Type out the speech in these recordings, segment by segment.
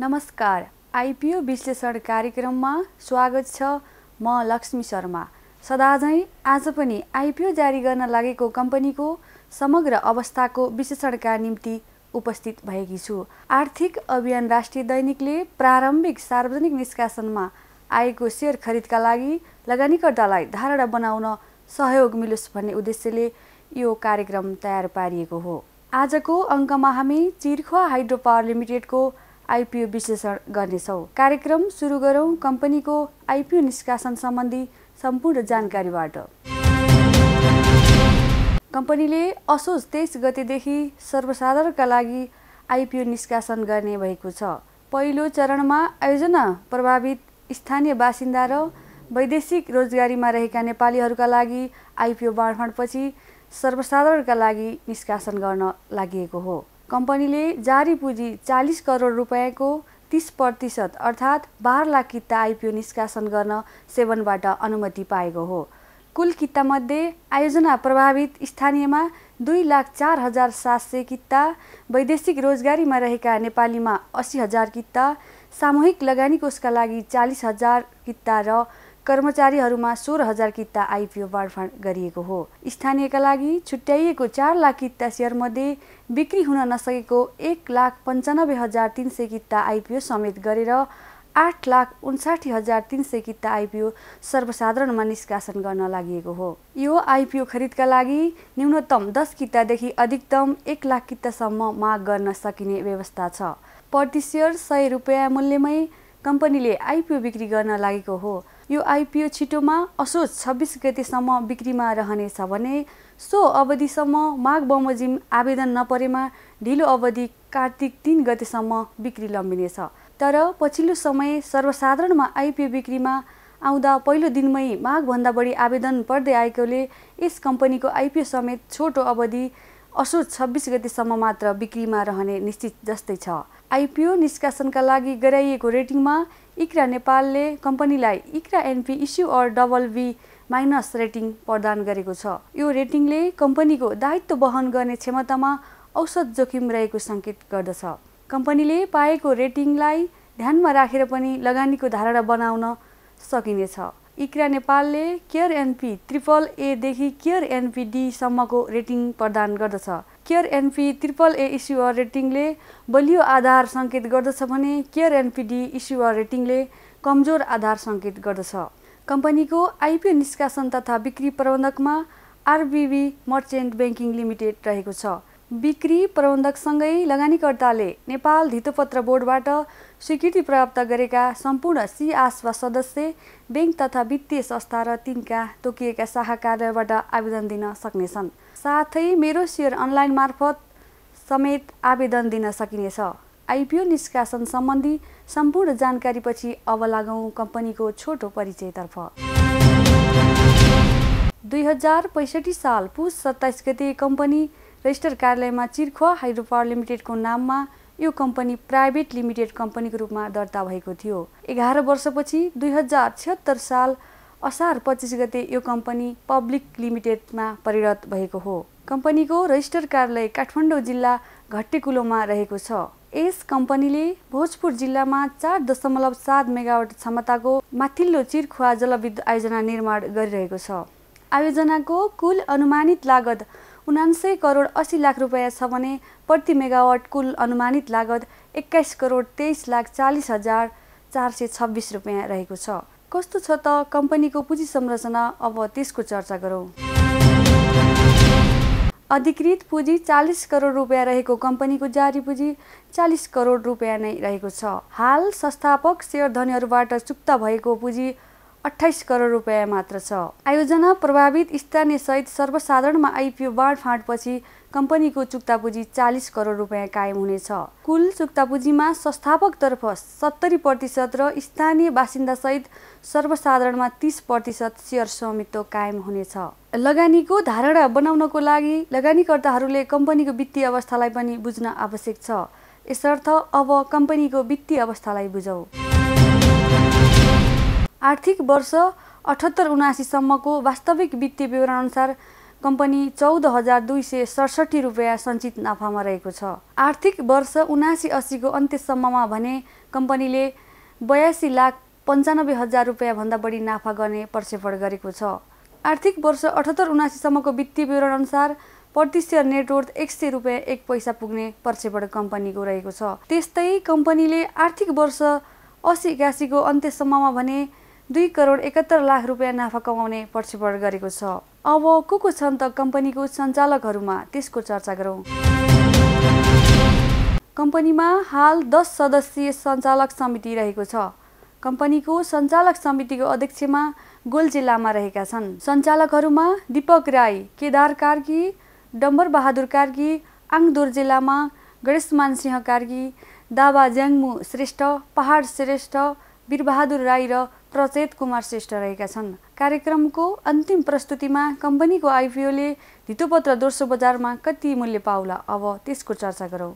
नमस्कार आइपिओ विश्लेषण कार्यक्रममा स्वागत छ म लक्ष्मी शर्मा सदाझै आज पनि आइपिओ जारी गर्न लागेको कम्पनीको समग्र अवस्थाको विश्लेषणका निम्ति उपस्थित भएकी छु आर्थिक अभियान राष्ट्रिय दैनिकले प्रारम्भिक सार्वजनिक निष्कासनमा आएको सेयर खरिदका लागि लगानीकर्तालाई धारणा बनाउन सहयोग मिलोस् भन्ने उद्देश्यले यो कार्यक्रम तयार पारिएको हो आजको अङ्कमा हामी चिर्खुवा हाइड्रो पावर लिमिटेडको आइपिओ विश्लेषण गर्नेछौँ कार्यक्रम सुरु गरौँ कम्पनीको आइपिओ निष्कासन सम्बन्धी सम्पूर्ण जानकारीबाट कम्पनीले असोज तेइस गतेदेखि सर्वसाधारणका लागि आइपिओ निष्कासन गर्ने भएको छ पहिलो चरणमा आयोजना प्रभावित स्थानीय बासिन्दा र वैदेशिक रोजगारीमा रहेका नेपालीहरूका लागि आइपिओ बाँडफाँडपछि सर्वसाधारणका लागि निष्कासन गर्न लागि हो कम्पनीले जारी पुँजी चालिस करोड रुपियाँको तिस प्रतिशत अर्थात् बाह्र लाख किता आइपिओ निष्कासन गर्न सेवनबाट अनुमति पाएको हो कुल कितामध्ये आयोजना प्रभावित स्थानीयमा दुई लाख चार हजार सात सय किता वैदेशिक रोजगारीमा रहेका नेपालीमा असी हजार किता सामूहिक लगानी कोषका लागि चालिस हजार किता र कर्मचारीहरूमा सोह्र हजार किता आइपिओ बाँडफाँड गरिएको हो स्थानीयका लागि छुट्याइएको चार लाख किता सेयरमध्ये बिक्री हुन नसकेको एक लाख पन्चानब्बे हजार तिन सय किता आइपिओ समेत गरेर आठ लाख उन्साठी हजार तिन सय किता आइपिओ सर्वसाधारणमा निष्कासन गर्न लागि हो यो आइपिओ खरिदका लागि न्यूनतम दस कितादेखि अधिकतम एक लाख कितासम्म माग गर्न सकिने व्यवस्था छ प्रति सेयर सय रुपियाँ मूल्यमै कम्पनीले आइपिओ बिक्री गर्न लागेको हो यो आइपिओ छिटोमा असोज छब्बिस गतिसम्म बिक्रीमा रहनेछ भने सो अवधिसम्म माघ बमोजिम आवेदन नपरेमा ढिलो अवधि कार्तिक तिन गतिसम्म बिक्री लम्बिनेछ तर पछिल्लो समय सर्वसाधारणमा आइपिओ बिक्रीमा आउँदा पहिलो दिनमै माघभन्दा बढी आवेदन पर्दै आएकोले यस कम्पनीको आइपिओ समेत छोटो अवधि असोज छब्बिस गतिसम्म मात्र बिक्रीमा रहने निश्चित जस्तै छ आइपिओ निष्कासनका लागि गराइएको रेटिङमा इक्रा नेपालले कम्पनीलाई ICRA NP issuer double B minus rating प्रदान गरेको छ यो रेटिङले कम्पनीको दायित्व वहन गर्ने क्षमतामा औसत जोखिम रहेको सङ्केत गर्दछ कम्पनीले पाएको रेटिङलाई ध्यानमा राखेर पनि लगानीको धारणा बनाउन सकिनेछ इक्रा नेपालले केयर एनपी ट्रिपल एदेखि केयर एनपी डीसम्मको रेटिङ प्रदान गर्दछ CARE NP triple A issuer रेटिङले बलियो आधार सङ्केत गर्दछ भने केयर एनपी डी इस्युअर रेटिङले कमजोर आधार सङ्केत गर्दछ कम्पनीको आइपिओ निष्कासन तथा बिक्री प्रबन्धकमा आरबिबी मर्चेन्ट ब्याङ्किङ लिमिटेड रहेको छ बिक्री प्रबन्धकसँगै लगानीकर्ताले नेपाल धितोपत्र बोर्डबाट स्वीकृति प्राप्त गरेका सम्पूर्ण सी आसवा सदस्य ब्याङ्क तथा वित्तीय संस्था र तिनका तोकिएका शाखा कार्यालयबाट आवेदन दिन सक्नेछन् साथै मेरो सेयर अनलाइन मार्फत समेत आवेदन दिन सकिनेछ आइपिओ निष्कासन सम्बन्धी सम्पूर्ण जानकारीपछि अब लागौँ कम्पनीको छोटो परिचयतर्फ दुई हजार पैँसठी साल पुस सत्ताइस गते कम्पनी रजिस्टर कार्यालयमा चिर्खो हाइड्रो पावर लिमिटेडको नाममा यो कम्पनी प्राइभेट लिमिटेड कम्पनीको रूपमा दर्ता भएको थियो एघार वर्षपछि दुई हजार छिहत्तर साल असार पच्चिस गते यो कम्पनी पब्लिक लिमिटेडमा परिणत भएको हो कम्पनीको रजिस्टर कार्यालय काठमाडौँ जिल्ला घट्टेकुलोमा रहेको छ यस कम्पनीले भोजपुर जिल्लामा चार दशमलव सात मेगावाट क्षमताको माथिल्लो चिरखुवा जलविद्युत आयोजना निर्माण गरिरहेको छ आयोजनाको कुल अनुमानित लागत उनान्सय करोड अस्सी लाख रुपियाँ छ भने प्रति मेगावाट कुल अनुमानित लागत एक्काइस करोड तेइस लाख चालिस हजार चार सय छब्बिस रुपियाँ रहेको छ कस्तो छ त कम्पनीको पुँजी संरचना अब त्यसको चर्चा गरौँ अधिकृत पुँजी चालिस करोड रुपियाँ रहेको कम्पनीको जारी पुँजी चालिस करोड रुपियाँ नै रहेको छ हाल संस्थापक सेयर धनीहरूबाट चुक्ता भएको पुँजी अठाइस करोड रुपियाँ मात्र छ आयोजना प्रभावित स्थानीय सहित सर्वसाधारणमा आइपिओ बाँड कम्पनीको चुक्तापुँजी चालिस करोड रुपियाँ कायम हुनेछ कुल चुक्तापुँजीमा संस्थापकतर्फ सत्तरी प्रतिशत र स्थानीय बासिन्दासहित सर्वसाधारणमा तिस प्रतिशत सेयर स्वामित्व कायम हुनेछ लगानीको धारणा बनाउनको लागि लगानीकर्ताहरूले कम्पनीको वित्तीय अवस्थालाई पनि बुझ्न आवश्यक छ यसर्थ अब कम्पनीको वित्तीय अवस्थालाई बुझौँ आर्थिक वर्ष अठहत्तर उनासीसम्मको वास्तविक वित्तीय विवरणअनुसार कम्पनी चौध हजार दुई सय सडसठी रुपियाँ सञ्चित नाफामा रहेको छ आर्थिक वर्ष उनासी असीको अन्त्यसम्ममा भने कम्पनीले बयासी लाख पन्चानब्बे हजार रुपियाँभन्दा बढी नाफा गर्ने प्रक्षेपण गरेको छ आर्थिक वर्ष अठहत्तर उनासीसम्मको वित्तीय विवरणअनुसार प्रतिशय नेटवर्थ एक सय रुपियाँ एक पैसा पुग्ने प्रक्षेपण कम्पनीको रहेको छ त्यस्तै कम्पनीले आर्थिक वर्ष असी एकासीको अन्त्यसम्ममा भने दुई करोड एकात्तर लाख रुपियाँ नाफा कमाउने प्रक्षेपण गरेको छ अब को को छन् त कम्पनीको सञ्चालकहरूमा त्यसको चर्चा गरौँ कम्पनीमा हाल दस सदस्यीय सञ्चालक समिति रहेको छ कम्पनीको सञ्चालक समितिको अध्यक्षमा गोल जिल्लामा रहेका छन् सञ्चालकहरूमा दिपक राई केदार कार्की डम्बर बहादुर कार्की आङदोर जिल्लामा गणेशमान सिंह कार्की दाबा ज्याङमु श्रेष्ठ पहाड श्रेष्ठ वीरबहादुर राई र प्रचेत कुमार श्रेष्ठ रहेका छन् कार्यक्रमको अन्तिम प्रस्तुतिमा कम्पनीको आइपिओले धितोपत्र दोस्रो बजारमा कति मूल्य पाउला अब त्यसको चर्चा गरौँ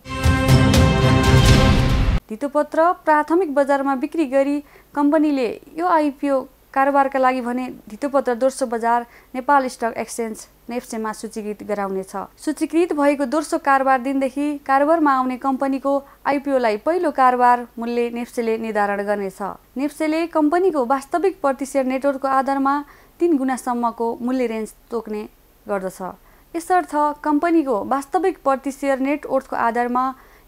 धितोपत्र प्राथमिक बजारमा बिक्री गरी कम्पनीले यो आइपिओ कारोबारका लागि भने धितोपत्र दोस्रो बजार नेपाल स्टक एक्सचेन्ज नेप्सेमा सूचीकृत गराउनेछ सूचीकृत भएको दोस्रो कारोबार दिनदेखि कारोबारमा आउने कम्पनीको आइपिओलाई पहिलो कारोबार मूल्य नेप्सेले निर्धारण गर्नेछ नेप्सेले कम्पनीको वास्तविक प्रतिशत नेटवर्कको आधारमा तिन गुणासम्मको मूल्य रेन्ज तोक्ने गर्दछ यसर्थ कम्पनीको वास्तविक प्रतिशत नेटवर्थको आधारमा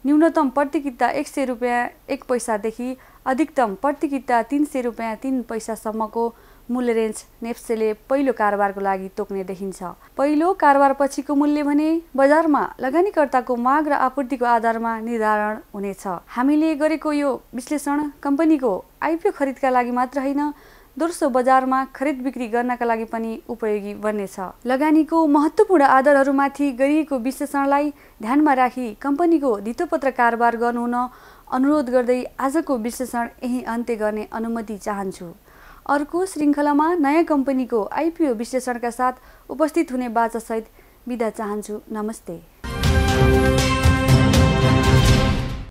न्यूनतम प्रतिकिता एक सय रुपियाँ एक पैसादेखि अधिकतम प्रति किता तिन सय रुपियाँ तिन पैसासम्मको मूल्य रेन्ज नेप्सेले पहिलो कारोबारको लागि तोक्ने देखिन्छ पहिलो कारोबार पछिको मूल्य भने बजारमा लगानीकर्ताको माग र आपूर्तिको आधारमा निर्धारण हुनेछ हामीले गरेको यो विश्लेषण कम्पनीको आइपिओ खरिदका लागि मात्र होइन दोस्रो बजारमा खरिद बिक्री गर्नका लागि पनि उपयोगी बन्नेछ लगानीको महत्त्वपूर्ण आधारहरूमाथि गरिएको विश्लेषणलाई ध्यानमा राखी कम्पनीको धितोपत्र कारोबार गर्नुहुन अनुरोध गर्दै आजको विश्लेषण यही अन्त्य गर्ने अनुमति चाहन्छु अर्को श्रृङ्खलामा नयाँ कम्पनीको आइपिओ विश्लेषणका साथ उपस्थित हुने बाचासहित बिदा चाहन्छु नमस्ते